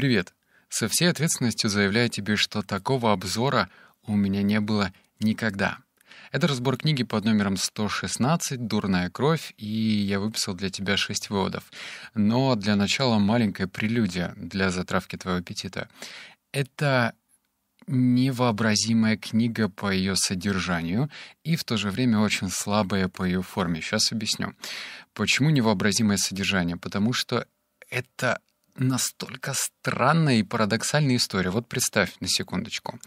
привет. Со всей ответственностью заявляю тебе, что такого обзора у меня не было никогда. Это разбор книги под номером 116 «Дурная кровь», и я выписал для тебя 6 выводов. Но для начала маленькая прелюдия для затравки твоего аппетита. Это невообразимая книга по ее содержанию и в то же время очень слабая по ее форме. Сейчас объясню. Почему невообразимое содержание? Потому что это настолько странная и парадоксальная история. Вот представь на секундочку.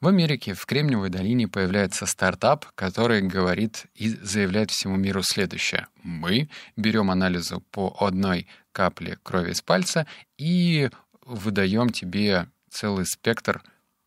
В Америке, в Кремниевой долине появляется стартап, который говорит и заявляет всему миру следующее. Мы берем анализу по одной капле крови из пальца и выдаем тебе целый спектр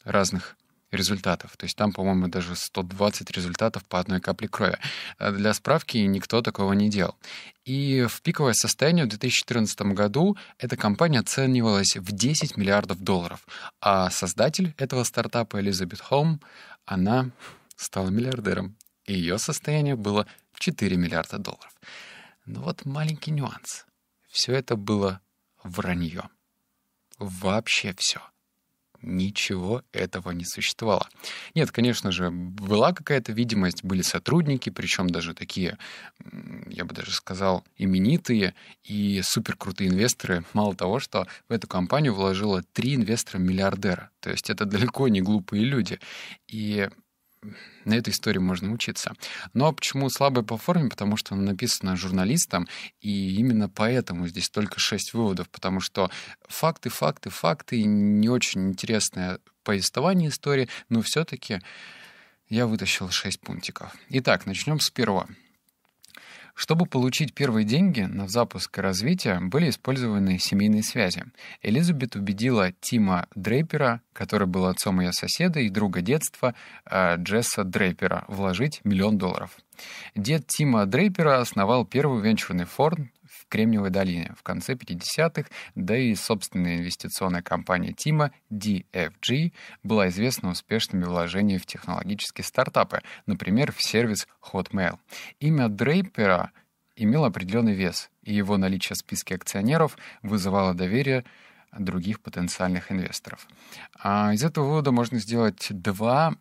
разных результатов. То есть там, по-моему, даже 120 результатов по одной капле крови. Э, для справки никто такого не делал. И в пиковое состояние в 2014 году эта компания оценивалась в 10 миллиардов долларов. А создатель этого стартапа Элизабет Холм, она стала миллиардером. И ее состояние было 4 миллиарда долларов. Но ну вот маленький нюанс. Все это было вранье. Вообще все ничего этого не существовало. Нет, конечно же, была какая-то видимость, были сотрудники, причем даже такие, я бы даже сказал, именитые и суперкрутые инвесторы. Мало того, что в эту компанию вложило три инвестора-миллиардера. То есть это далеко не глупые люди. И на этой истории можно учиться. Но почему слабый по форме? Потому что она написана журналистом, и именно поэтому здесь только шесть выводов, потому что факты, факты, факты, не очень интересное повествование истории, но все-таки я вытащил шесть пунктиков. Итак, начнем с первого. Чтобы получить первые деньги на запуск и развитие, были использованы семейные связи. Элизабет убедила Тима Дрейпера, который был отцом ее соседа и друга детства э, Джесса Дрейпера, вложить миллион долларов. Дед Тима Дрейпера основал первый венчурный фонд Кремниевой долине в конце 50-х, да и собственная инвестиционная компания Тима DFG была известна успешными вложениями в технологические стартапы, например, в сервис Hotmail. Имя Дрейпера имело определенный вес, и его наличие в списке акционеров вызывало доверие других потенциальных инвесторов. А из этого вывода можно сделать два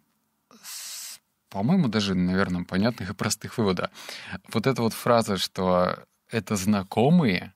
по-моему, даже, наверное, понятных и простых вывода. Вот эта вот фраза, что это знакомые,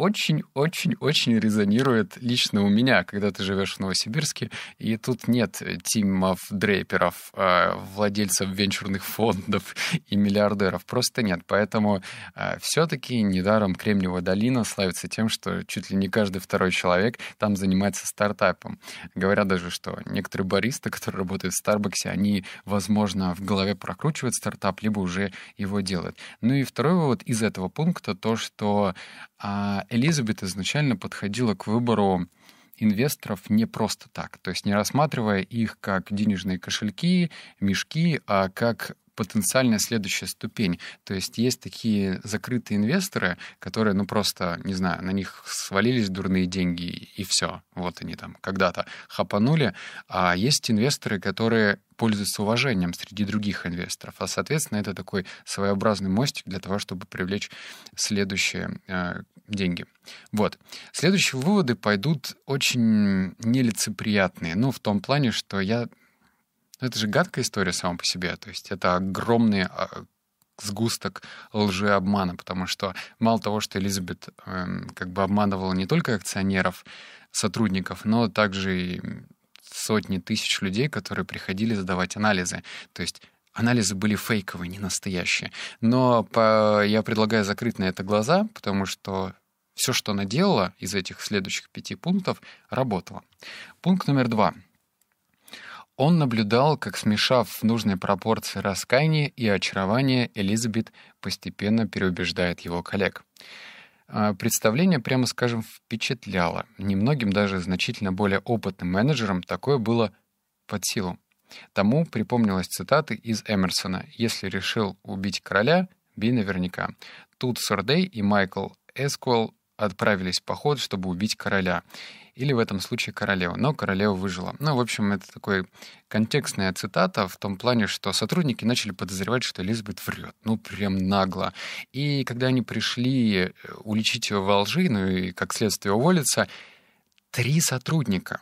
очень-очень-очень резонирует лично у меня, когда ты живешь в Новосибирске, и тут нет тимов дрейперов, э, владельцев венчурных фондов и миллиардеров. Просто нет. Поэтому э, все-таки недаром Кремниевая долина славится тем, что чуть ли не каждый второй человек там занимается стартапом. Говорят даже, что некоторые баристы, которые работают в Старбаксе, они, возможно, в голове прокручивают стартап, либо уже его делают. Ну и второй вывод из этого пункта то, что а, Элизабет изначально подходила к выбору инвесторов не просто так, то есть не рассматривая их как денежные кошельки, мешки, а как потенциальная следующая ступень. То есть есть такие закрытые инвесторы, которые, ну просто, не знаю, на них свалились дурные деньги и все. Вот они там когда-то хапанули. А есть инвесторы, которые пользуется уважением среди других инвесторов. А, соответственно, это такой своеобразный мостик для того, чтобы привлечь следующие э, деньги. Вот. Следующие выводы пойдут очень нелицеприятные. Ну, в том плане, что я... Ну, это же гадкая история сама по себе. То есть это огромные а, сгусток лжи обмана, потому что мало того, что Элизабет э, как бы обманывала не только акционеров, сотрудников, но также и сотни тысяч людей, которые приходили задавать анализы. То есть анализы были фейковые, не настоящие. Но по... я предлагаю закрыть на это глаза, потому что все, что она делала из этих следующих пяти пунктов, работало. Пункт номер два. Он наблюдал, как, смешав в нужной пропорции раскаяние и очарование, Элизабет постепенно переубеждает его коллег. А, представление, прямо скажем, впечатляло. Немногим даже значительно более опытным менеджерам такое было под силу. Тому припомнилась цитата из Эмерсона «Если решил убить короля, бей наверняка». Тут Сордей и Майкл Эсквелл отправились в поход, чтобы убить короля или в этом случае королева, Но королева выжила. Ну, в общем, это такой контекстная цитата в том плане, что сотрудники начали подозревать, что Элизабет врет. Ну, прям нагло. И когда они пришли э, уличить ее во лжи, ну и как следствие уволиться, три сотрудника,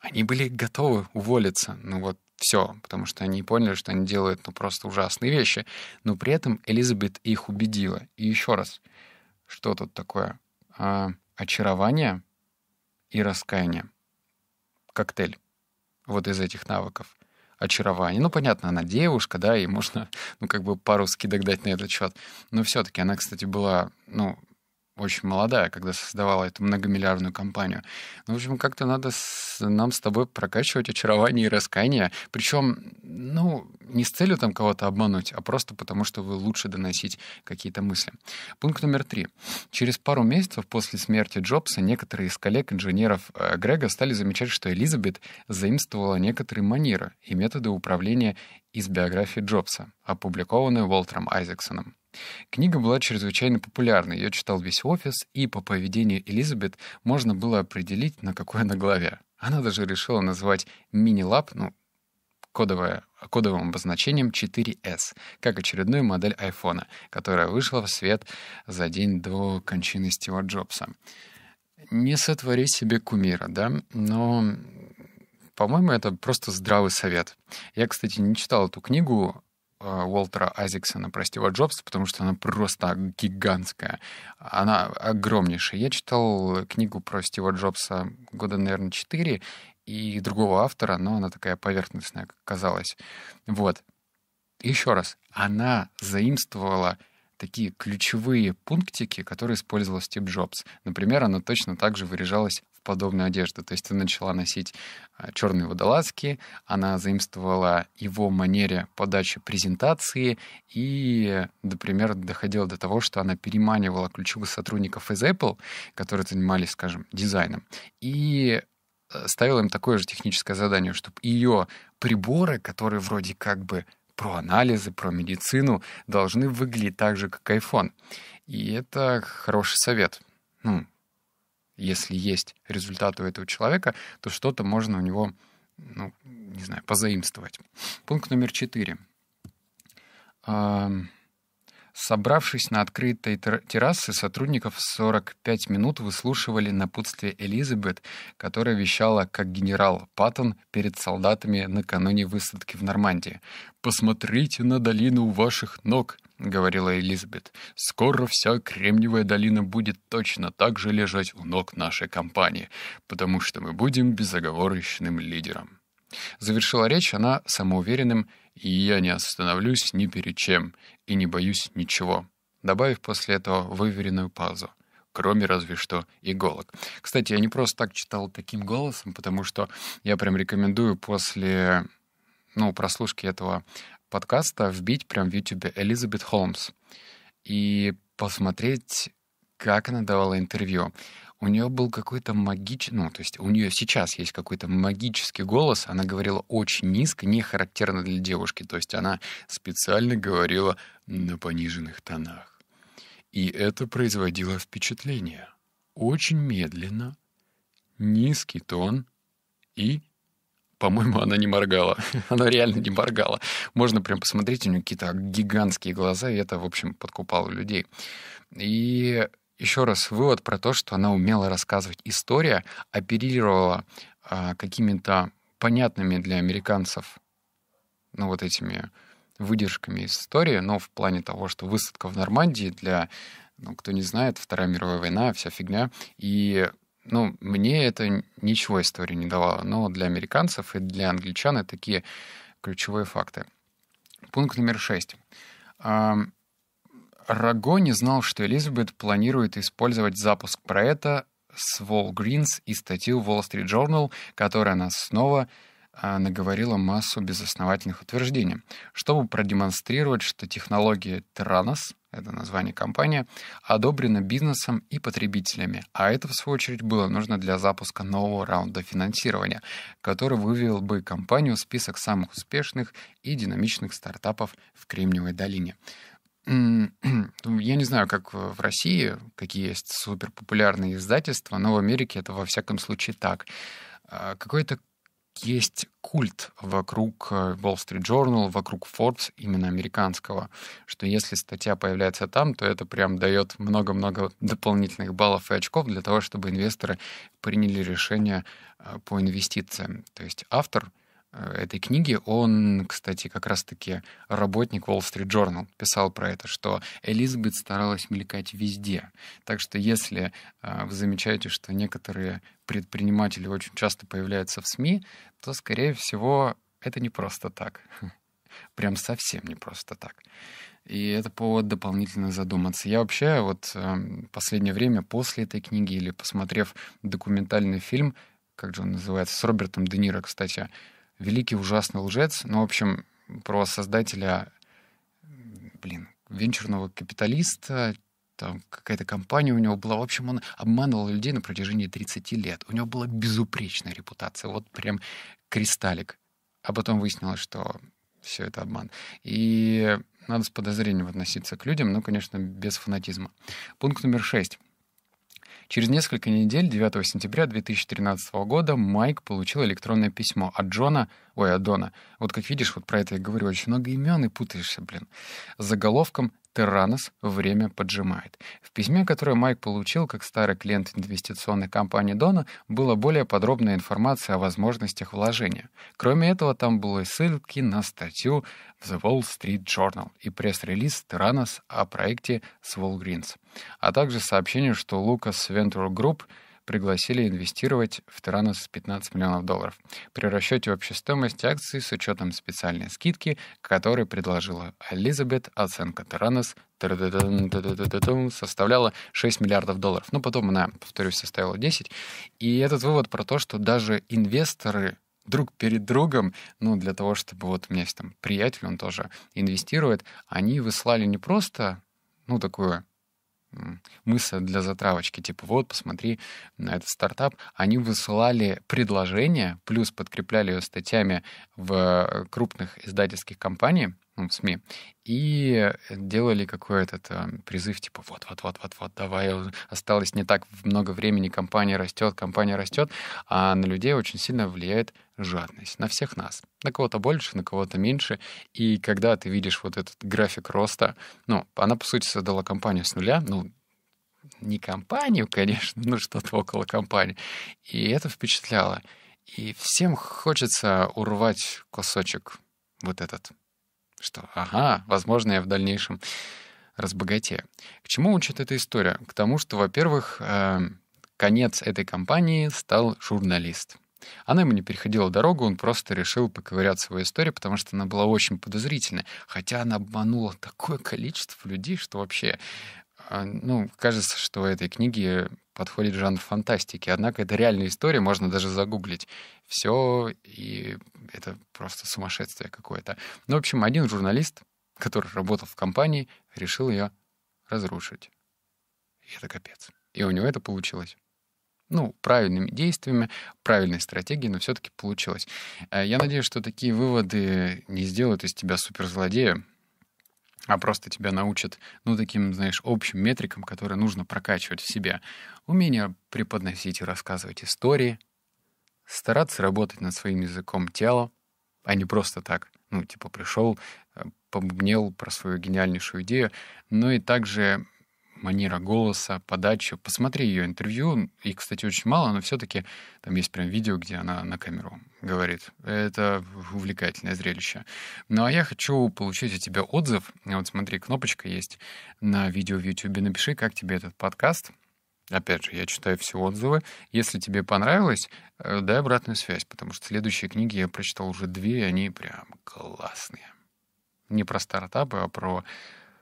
они были готовы уволиться. Ну вот все, потому что они поняли, что они делают ну, просто ужасные вещи. Но при этом Элизабет их убедила. И еще раз, что тут такое? А, очарование, и раскаяние. Коктейль вот из этих навыков. Очарование. Ну, понятно, она девушка, да, и можно, ну, как бы пару скидок дать на этот счет. Но все-таки она, кстати, была, ну, очень молодая, когда создавала эту многомиллиардную компанию. Ну, в общем, как-то надо с, нам с тобой прокачивать очарование и раскаяние. Причем, ну, не с целью там кого-то обмануть, а просто потому, что вы лучше доносить какие-то мысли. Пункт номер три. Через пару месяцев после смерти Джобса некоторые из коллег-инженеров э, Грега стали замечать, что Элизабет заимствовала некоторые манеры и методы управления из биографии Джобса, опубликованной Уолтером Айзексоном. Книга была чрезвычайно популярна, ее читал весь офис, и по поведению Элизабет можно было определить, на какое главе. Она даже решила назвать мини-лап, ну, кодовое, кодовым обозначением 4S, как очередную модель айфона, которая вышла в свет за день до кончины Стива Джобса. Не сотвори себе кумира, да, но по-моему, это просто здравый совет. Я, кстати, не читал эту книгу, Э, Уолтера Азиксона про Стива Джобса, потому что она просто гигантская. Она огромнейшая. Я читал книгу про Стива Джобса года, наверное, 4 и другого автора, но она такая поверхностная, как казалось. Вот. Еще раз, она заимствовала такие ключевые пунктики, которые использовал Стив Джобс. Например, она точно так же выряжалась подобную одежду. То есть она начала носить а, черные водолазки, она заимствовала его манере подачи презентации и, например, доходила до того, что она переманивала ключевых сотрудников из Apple, которые занимались, скажем, дизайном, и э, ставила им такое же техническое задание, чтобы ее приборы, которые вроде как бы про анализы, про медицину, должны выглядеть так же, как iPhone. И это хороший совет. Ну, если есть результаты у этого человека, то что-то можно у него, ну, не знаю, позаимствовать. Пункт номер четыре. Собравшись на открытой террасе, сотрудников 45 минут выслушивали напутствие Элизабет, которая вещала как генерал Паттон перед солдатами накануне высадки в Нормандии. «Посмотрите на долину у ваших ног!» — говорила Элизабет, — «скоро вся Кремниевая долина будет точно так же лежать у ног нашей компании, потому что мы будем безоговорочным лидером». Завершила речь она самоуверенным «И я не остановлюсь ни перед чем, и не боюсь ничего», добавив после этого выверенную пазу. кроме разве что иголок. Кстати, я не просто так читал таким голосом, потому что я прям рекомендую после ну, прослушки этого подкаста вбить прям в YouTube Элизабет Холмс и посмотреть, как она давала интервью. У нее был какой-то магический, ну, то есть у нее сейчас есть какой-то магический голос, она говорила очень низко, не характерно для девушки, то есть она специально говорила на пониженных тонах. И это производило впечатление. Очень медленно, низкий тон и по-моему, она не моргала. Она реально не моргала. Можно прям посмотреть, у нее какие-то гигантские глаза, и это, в общем, подкупало людей. И еще раз вывод про то, что она умела рассказывать история, оперировала а, какими-то понятными для американцев, ну, вот этими выдержками из истории, но в плане того, что высадка в Нормандии для, ну, кто не знает, Вторая мировая война, вся фигня, и ну, мне это ничего истории не давало, но для американцев и для англичан это такие ключевые факты. Пункт номер шесть. Раго не знал, что Элизабет планирует использовать запуск проекта с Walgreens и статью в Wall Street Journal, которая нас снова а, наговорила массу безосновательных утверждений, чтобы продемонстрировать, что технология Terranos это название компании, одобрено бизнесом и потребителями, а это, в свою очередь, было нужно для запуска нового раунда финансирования, который вывел бы компанию в список самых успешных и динамичных стартапов в Кремниевой долине. Я не знаю, как в России, какие есть суперпопулярные издательства, но в Америке это во всяком случае так. А, Какое-то есть культ вокруг э, Wall Street Journal, вокруг Forbes, именно американского, что если статья появляется там, то это прям дает много-много дополнительных баллов и очков для того, чтобы инвесторы приняли решение э, по инвестициям. То есть автор Э, этой книги, он, кстати, как раз-таки работник Wall Street Journal, писал про это, что Элизабет старалась мелькать везде. Так что если э, вы замечаете, что некоторые предприниматели очень часто появляются в СМИ, то, скорее всего, это не просто так. Прям совсем не просто так. И это повод дополнительно задуматься. Я вообще вот э, последнее время после этой книги или посмотрев документальный фильм, как же он называется, с Робертом Де Ниро, кстати, великий ужасный лжец, ну, в общем, про создателя, блин, венчурного капиталиста, там какая-то компания у него была. В общем, он обманывал людей на протяжении 30 лет. У него была безупречная репутация, вот прям кристаллик. А потом выяснилось, что все это обман. И надо с подозрением относиться к людям, но, конечно, без фанатизма. Пункт номер шесть. Через несколько недель, 9 сентября 2013 года, Майк получил электронное письмо от Джона, ой, от Дона. Вот как видишь, вот про это я говорю, очень много имен и путаешься, блин. С заголовком Терранос время поджимает. В письме, которое Майк получил как старый клиент инвестиционной компании Дона, была более подробная информация о возможностях вложения. Кроме этого, там были ссылки на статью в The Wall Street Journal и пресс-релиз Терранос о проекте с Walgreens, а также сообщение, что Лукас Venture Group — пригласили инвестировать в Теранус 15 миллионов долларов при расчете общей стоимости акций с учетом специальной скидки, которую предложила Элизабет, оценка Теранус составляла 6 миллиардов долларов. Но ну, потом она, повторюсь, составила 10. И этот вывод про то, что даже инвесторы друг перед другом, ну, для того, чтобы вот у меня есть там приятель, он тоже инвестирует, они выслали не просто, ну, такую мысль для затравочки, типа вот, посмотри на этот стартап. Они высылали предложение, плюс подкрепляли ее статьями в э, крупных издательских компаниях, ну, в СМИ, и делали какой-то призыв, типа, вот-вот-вот-вот-вот, давай, э, осталось не так много времени, компания растет, компания растет, а на людей очень сильно влияет жадность, на всех нас, на кого-то больше, на кого-то меньше, и когда ты видишь вот этот график роста, ну, она, по сути, создала компанию с нуля, ну, не компанию, конечно, но что-то около компании, и это впечатляло. И всем хочется урвать кусочек вот этот что, ага, возможно, я в дальнейшем разбогатею. К чему учит эта история? К тому, что, во-первых, эм, конец этой компании стал журналист. Она ему не переходила дорогу, он просто решил поковырять свою историю, потому что она была очень подозрительная. Хотя она обманула такое количество людей, что вообще, э, ну, кажется, что этой книге подходит жанр фантастики. Однако это реальная история, можно даже загуглить все, и это просто сумасшествие какое-то. Ну, в общем, один журналист, который работал в компании, решил ее разрушить. И это капец. И у него это получилось ну, правильными действиями, правильной стратегией, но все-таки получилось. Э, я надеюсь, что такие выводы не сделают из тебя суперзлодея, а просто тебя научат, ну, таким, знаешь, общим метрикам, которые нужно прокачивать в себе. Умение преподносить и рассказывать истории, стараться работать над своим языком тела, а не просто так, ну, типа, пришел, э, побубнел про свою гениальнейшую идею, но и также манера голоса, подачу. Посмотри ее интервью. И, кстати, очень мало, но все-таки там есть прям видео, где она на камеру говорит. Это увлекательное зрелище. Ну а я хочу получить от тебя отзыв. Вот смотри, кнопочка есть на видео в YouTube. Напиши, как тебе этот подкаст. Опять же, я читаю все отзывы. Если тебе понравилось, э, дай обратную связь, потому что следующие книги я прочитал уже две, и они прям классные. Не про стартапы, а про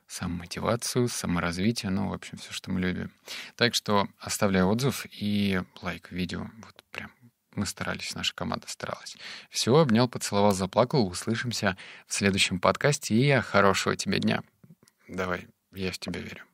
самомотивацию, саморазвитие, ну, в общем, все, что мы любим. Так что оставляй отзыв и лайк видео. Вот прям мы старались, наша команда старалась. Все, обнял, поцеловал, заплакал. Услышимся в следующем подкасте. И хорошего тебе дня. Давай, я в тебя верю.